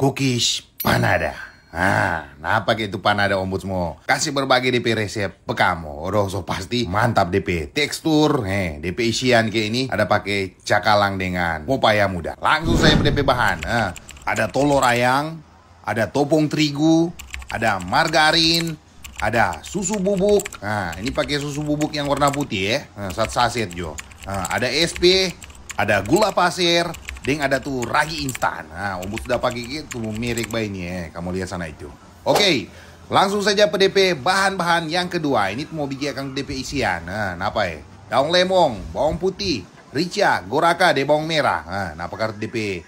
cookies panada. Nah, kenapa pakai itu panada ombudsmo. Kasih berbagai DP resep pekamo. so pasti mantap DP. Tekstur, eh, DP isian kayak ini ada pakai cakalang dengan pepaya muda. Langsung saya DP bahan. Nah, ada telur ayam, ada topung terigu, ada margarin, ada susu bubuk. Nah, ini pakai susu bubuk yang warna putih ya. Eh. Nah, eh, satu saset jo. Nah, ada SP, ada gula pasir, Ding ada tuh ragi instan. Nah, umur sudah pagi gitu mirip bayinya. Kamu lihat sana itu. Oke, langsung saja PDP bahan-bahan yang kedua. Ini mau bikin akan DP isian. Nah, apa ya? Daun lemong, bawang putih, rica, goraka, de bawang merah. Nah, kartu DP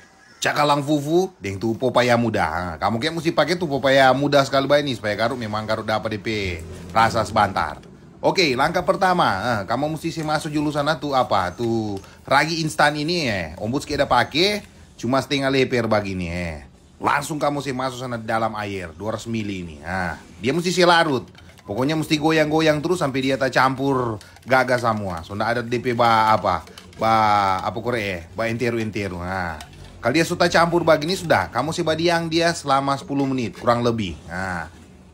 cakalang fufu deng tuh pepaya muda. Nah, kamu kayak mesti pakai tuh pepaya muda sekali bayi ini supaya karut memang karut dapat DP rasa sebentar Oke, langkah pertama, eh, kamu mesti masuk sana tuh apa? Tuh ragi instan ini eh, ombuds kita pakai cuma setengah leper begini eh. Langsung kamu sih masuk sana dalam air 200 mili ini. Nah, dia mesti sih larut. Pokoknya mesti goyang-goyang terus sampai dia tak campur gaga semua. sudah ada DP ba apa? Ba apa kore eh? Ba enteru-enteru. Nah, kalau dia sudah campur begini sudah, kamu sih badiang dia selama 10 menit kurang lebih. Nah,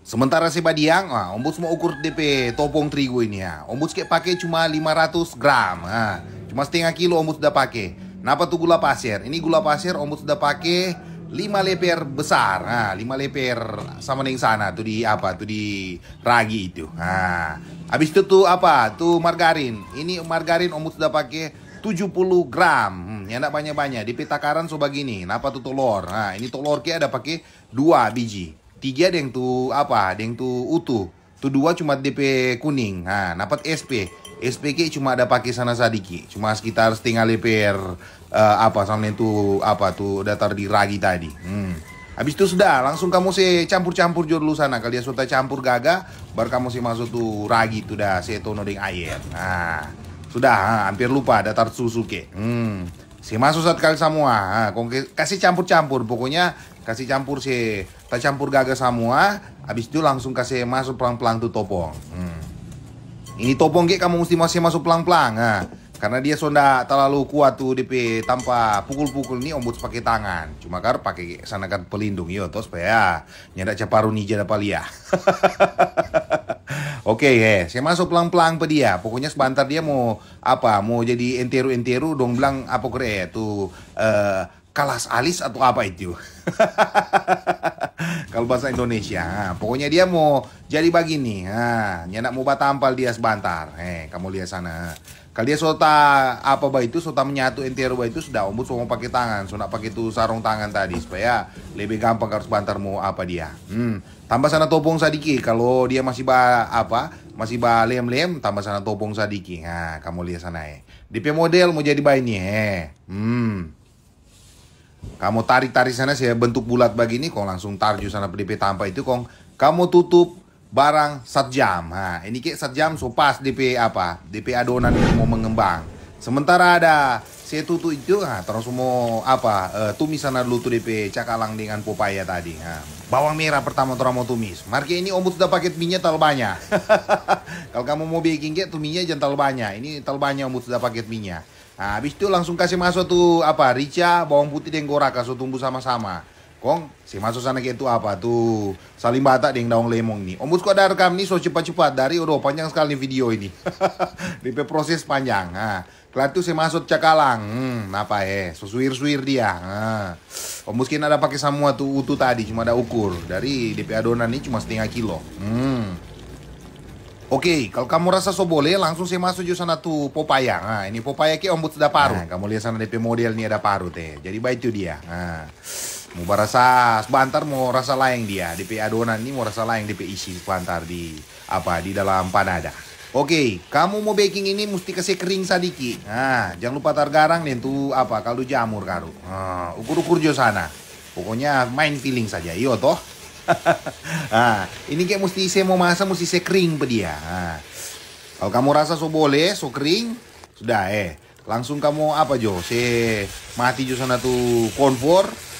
Sementara si Badiang, ah, ombus mau ukur DP topong terigu ini ya. Ah. Ombus kayak pakai cuma 500 gram, ah. cuma setengah kilo ombus sudah pakai. Napa tuh gula pasir? Ini gula pasir ombus sudah pakai 5 leper besar. ah, 5 leper sama yang sana tuh di apa? Tuh di ragi itu. ah. habis itu tuh apa? Tuh margarin. Ini margarin ombus sudah pakai 70 gram. Hmm, ya enggak banyak-banyak. Di petakaran so begini. Napa tuh telur? Nah, ini telur kayak ada pakai dua biji tiga ada yang tuh apa ada yang tuh utuh tuh dua cuma DP kuning nah dapat SP SPK cuma ada pakai sana sadiki cuma sekitar setengah leper uh, apa sama tuh apa tuh datar di ragi tadi hmm. Habis itu sudah langsung kamu sih campur-campur jodoh lu sana kalian sudah campur gaga baru kamu sih masuk tuh ragi tuh dah tuh noding air. Nah, sudah ha, hampir lupa datar susu ke, Hmm masuk susat kali semua. Kasih campur-campur. Pokoknya kasih campur sih. Tak campur gaga semua. Habis itu langsung kasih masuk pelan-pelan tuh topong. Hmm. Ini topong kek kamu mesti masih masuk pelan-pelan. Karena dia sonda terlalu kuat tuh DP tanpa pukul-pukul ini ombuds pakai tangan. Cuma kan pakai sanakan pelindung yo tos ya. Nyada caparuni dapat palia. Oke okay, saya masuk pelang-pelang pada dia. Pokoknya sebentar dia mau apa? Mau jadi entero entero dong bilang apa kere ya, itu uh, kalas alis atau apa itu? Kalau bahasa Indonesia, nah, pokoknya dia mau jadi begini. Nah, nyana mau batampal dia sebentar. Eh, kamu lihat sana. Kalau dia sota apa bah itu sota menyatu entero bah itu sudah ombud semua pakai tangan, sudah pakai itu sarung tangan tadi supaya lebih gampang harus bantar mau apa dia. Hmm tambah sana topong sadiki kalau dia masih ba apa masih ba lem lem tambah sana topong sadiki nah kamu lihat sana ya eh. DP model mau jadi bayi nih eh hmm kamu tarik tarik sana saya bentuk bulat begini kong langsung tarju sana DP tanpa itu kong kamu tutup barang sat jam nah ini kayak satu jam so pas DP apa DP adonan itu mau mengembang sementara ada saya tutup itu ha, terus mau apa uh, eh, tumis sana dulu tuh DP cakalang dengan popaya tadi ha. bawang merah pertama terus mau tumis marke ya, ini omut sudah paket minyak banyak. kalau kamu mau bikin cake tuminya jangan terlalu banyak. ini banyak omut sudah paket minyak nah, habis itu langsung kasih masuk tuh apa rica bawang putih dan goraka so tumbuh sama-sama Kong, si masuk sana itu apa tuh? Saling batak ding daun lemong nih. Om Busko ada rekam nih so cepat-cepat dari udah panjang sekali video ini. Di proses panjang. Nah, Kelatu si masuk cakalang. Hmm, apa eh? So suir-suir dia. Nah. Om ada pakai semua tuh utuh tadi cuma ada ukur. Dari DP adonan ini cuma setengah kilo. Hmm. Oke, okay, kalau kamu rasa so boleh, langsung saya masuk juga sana tuh popaya. Nah, ini popaya ke ombud sudah parut. Nah, kamu lihat sana DP model nih ada parut ya. Jadi baik itu dia. Nah mau rasa, sebentar mau rasa lain dia Di DP adonan ini mau rasa lain DP isi bantar di apa di dalam panada Oke, kamu mau baking ini mesti kasih kering sadiki. Nah, jangan lupa tar garang nih tuh apa kaldu jamur karu. Nah, ukur-ukur jo sana. Pokoknya main feeling saja, iyo toh. nah, ini kayak mesti saya mau masak mesti saya kering pe dia. Nah, kalau kamu rasa so boleh, so kering, sudah eh. Langsung kamu apa Jo, se mati Jo sana tuh konfor,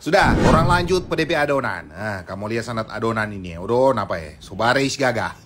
Sudah, orang lanjut PDP adonan. Nah, kamu lihat sanat adonan ini. Udah, apa ya? Subaris gagah.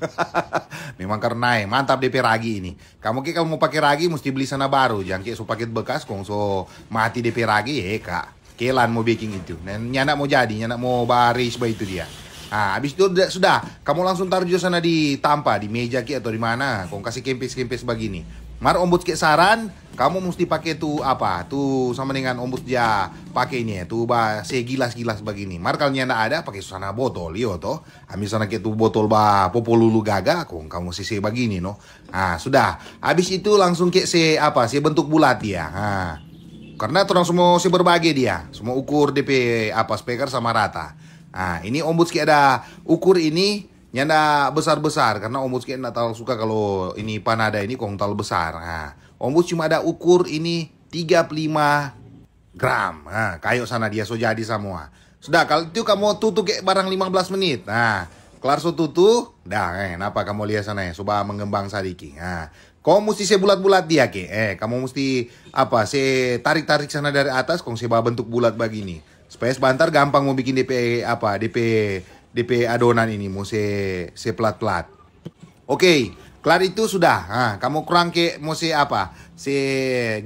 Memang karena mantap DP ragi ini. Kamu kayak kamu mau pakai ragi mesti beli sana baru. Jangan kayak supakit bekas kong so mati DP ragi ya kak. Kelan mau baking itu. nyana mau jadi, nyana mau baris bah itu dia. Nah, habis itu sudah, kamu langsung taruh juga sana di Tampa, di meja ki atau di mana. Kong kasih kempis-kempis begini. Mar ombud kayak saran, kamu mesti pakai tuh apa tuh sama dengan ya pakainya tuh bah segilas-gilas begini markalnya ndak ada pakai susana botol yo iya toh habis sana ke tuh botol bah popolulu gaga kong kamu se begini no ah sudah habis itu langsung ke se apa se bentuk bulat ya ah karena terus semua si berbagai dia semua ukur DP apa speaker sama rata Ah ini ombudsman ada ukur ini nyanda besar-besar karena ombudsman nggak terlalu suka kalau ini panada ini kong terlalu besar. Nah, Ombus cuma ada ukur ini 35 gram. Nah, kayu sana dia so jadi semua. Sudah, kalau itu kamu tutup kayak barang 15 menit. Nah, kelar so tutup, dah, eh, kenapa kamu lihat sana ya? Coba mengembang sadiki. Nah, kamu mesti sebulat bulat-bulat dia ke. Eh, kamu mesti apa? Se tarik-tarik sana dari atas, kong se bentuk bulat begini. Supaya sebentar gampang mau bikin DP apa? DP DP adonan ini mau se se plat-plat. Oke, okay. Kelar itu sudah. Nah, kamu kurang ke mau si apa? Si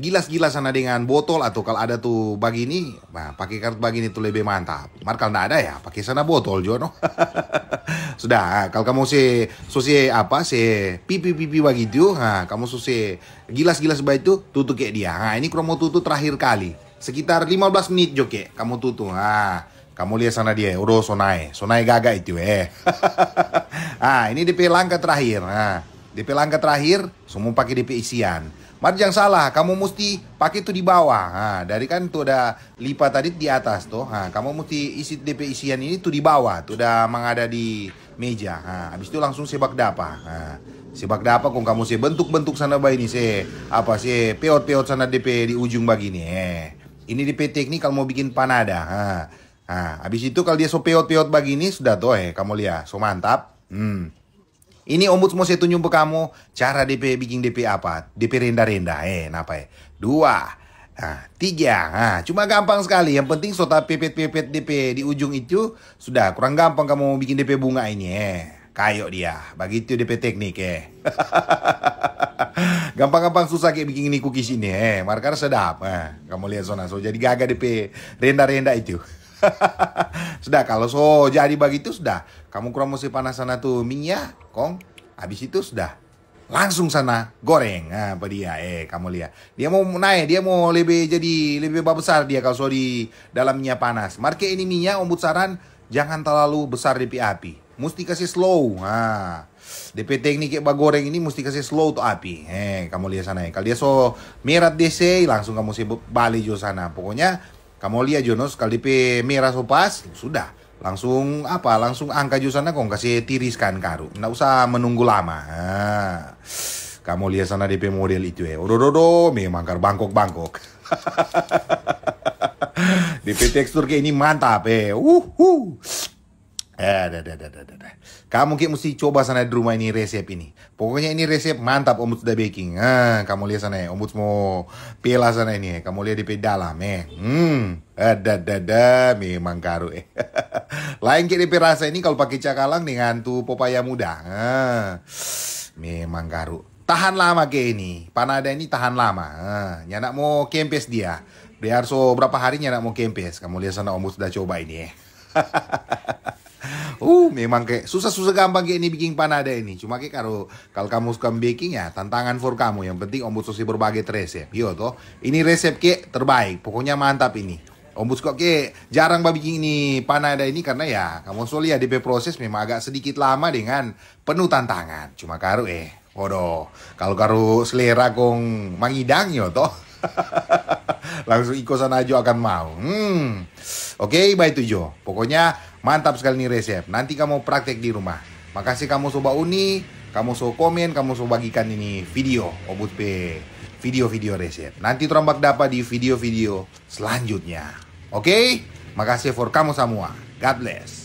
gilas-gilas sana dengan botol atau kalau ada tuh bagi ini, nah pakai kartu bagi ini tuh lebih mantap. Mar kalau tidak ada ya pakai sana botol Jono. sudah, nah, kalau kamu si susi apa si pipi-pipi bagi begitu, nah kamu susi gilas-gilas itu tutup kayak dia. Nah, ini kurang mau tutup terakhir kali. Sekitar 15 menit joke kamu tutup. Nah, kamu lihat sana dia, udah sonai, sonai gaga itu eh. ah, ini DP langkah terakhir. Nah, DP langkah terakhir, semua pakai DP isian. Mari jangan salah, kamu mesti pakai itu di bawah. Nah, dari kan tuh ada lipat tadi di atas tuh. Nah, kamu mesti isi DP isian ini tuh di bawah, tuh udah mengada di meja. Nah, habis itu langsung sebak dapa. Nah, sebak dapa kok kamu sih bentuk-bentuk sana bayi ini sih apa sih peot-peot sana DP di ujung begini. Eh, ini DP teknik kalau mau bikin panada. Nah, nah habis itu kalau dia so peot-peot begini sudah tuh eh kamu lihat, so mantap. Hmm. Ini semua saya tunjuk ke kamu cara DP bikin DP apa? DP renda-renda, eh, kenapa ya? Dua, nah, tiga, nah, cuma gampang sekali. Yang penting sota pepet-pepet DP di ujung itu sudah kurang gampang kamu bikin DP bunga ini, eh. Kayo dia, begitu DP teknik, eh. Gampang-gampang susah kayak bikin ini cookies ini, eh. markar sedap, nah, kamu lihat zona so jadi gagal DP renda-renda itu. sudah kalau so jadi begitu sudah kamu kurang mesti panas sana tuh minyak kangkong, habis itu sudah langsung sana goreng nah, apa dia eh kamu lihat dia mau naik dia mau lebih jadi lebih besar dia kalau so di dalamnya panas market ini minyak ombud saran jangan terlalu besar di api mesti kasih slow nah DP teknik kayak goreng ini mesti kasih slow tuh api eh kamu lihat sana ya kalau dia so merah DC langsung kamu sih balik jo sana pokoknya kamu lihat Jonas kalau DP merah so pas sudah langsung apa langsung angka jusana kau kasih tiriskan karu nggak usah menunggu lama nah, kamu lihat sana DP model itu ya do do do memang kar bangkok bangkok DP tekstur kayak ini mantap eh uh, uh. Eh, dah, dah, dah, dah, dah. dah. Kamu kayak mesti coba sana di rumah ini resep ini. Pokoknya ini resep mantap Om sudah baking. Ah, kamu lihat sana ya, mau pilah sana ini. Kamu lihat di pedalam eh. Hmm. dah dah, memang karu eh. Lain kayak di rasa ini kalau pakai cakalang dengan tuh pepaya muda. Ah, memang karu. Tahan lama kayak ini. Panada ini tahan lama. Ah, nyanak mau kempes dia. biar so, berapa harinya nak mau kempes. Kamu lihat sana Om sudah coba ini eh. uh memang kayak susah-susah gampang kayak ini bikin panada ini cuma kayak kalau kalau kamu suka baking ya tantangan for kamu yang penting ombut sosi berbagai resep yo ya. iya toh ini resep kayak terbaik pokoknya mantap ini ombut kok ke jarang babi bikin ini panada ini karena ya kamu soal ya DP proses memang agak sedikit lama dengan penuh tantangan. Cuma karu eh, waduh, kalau karu selera kong mangidang yo iya toh. Langsung sana aja akan mau. Hmm. Oke, okay, baik tujuh. Pokoknya Mantap sekali nih resep. Nanti kamu praktek di rumah. Makasih kamu sobat Uni, kamu so komen, kamu so bagikan ini video Obut P. Video-video resep. Nanti terombak dapat di video-video selanjutnya. Oke? Okay? Makasih for kamu semua. God bless.